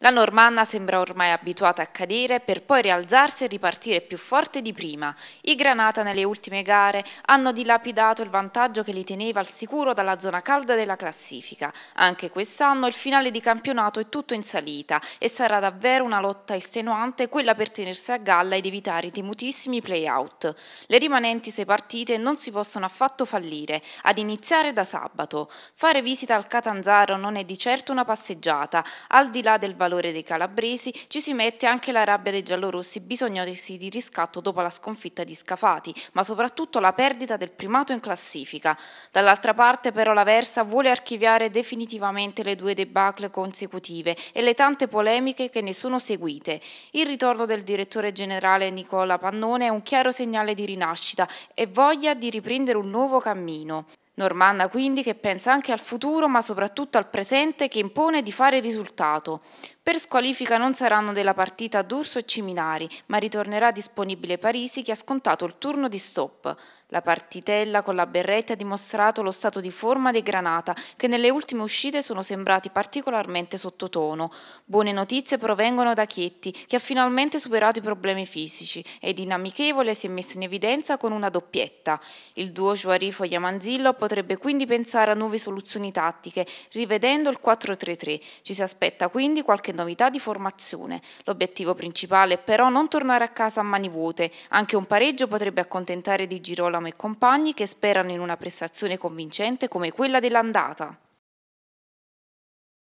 La Normanna sembra ormai abituata a cadere per poi rialzarsi e ripartire più forte di prima. I Granata nelle ultime gare hanno dilapidato il vantaggio che li teneva al sicuro dalla zona calda della classifica. Anche quest'anno il finale di campionato è tutto in salita e sarà davvero una lotta estenuante quella per tenersi a galla ed evitare i temutissimi play-out. Le rimanenti sei partite non si possono affatto fallire, ad iniziare da sabato. Fare visita al Catanzaro non è di certo una passeggiata, al di là del vantaggio valore dei calabresi, ci si mette anche la rabbia dei giallorossi bisognosi di riscatto dopo la sconfitta di Scafati, ma soprattutto la perdita del primato in classifica. Dall'altra parte però la Versa vuole archiviare definitivamente le due debacle consecutive e le tante polemiche che ne sono seguite. Il ritorno del direttore generale Nicola Pannone è un chiaro segnale di rinascita e voglia di riprendere un nuovo cammino. Normanna quindi che pensa anche al futuro ma soprattutto al presente che impone di fare risultato. Per squalifica non saranno della partita D'Urso e Ciminari, ma ritornerà disponibile Parisi che ha scontato il turno di stop. La partitella con la berretta ha dimostrato lo stato di forma dei Granata, che nelle ultime uscite sono sembrati particolarmente sottotono. Buone notizie provengono da Chietti, che ha finalmente superato i problemi fisici ed in amichevole si è messo in evidenza con una doppietta. Il duo juarifo Yamanzillo potrebbe quindi pensare a nuove soluzioni tattiche, rivedendo il 4-3-3. Ci si aspetta quindi qualche novità di formazione. L'obiettivo principale è però non tornare a casa a mani vuote. Anche un pareggio potrebbe accontentare Di Girolamo e compagni che sperano in una prestazione convincente come quella dell'andata.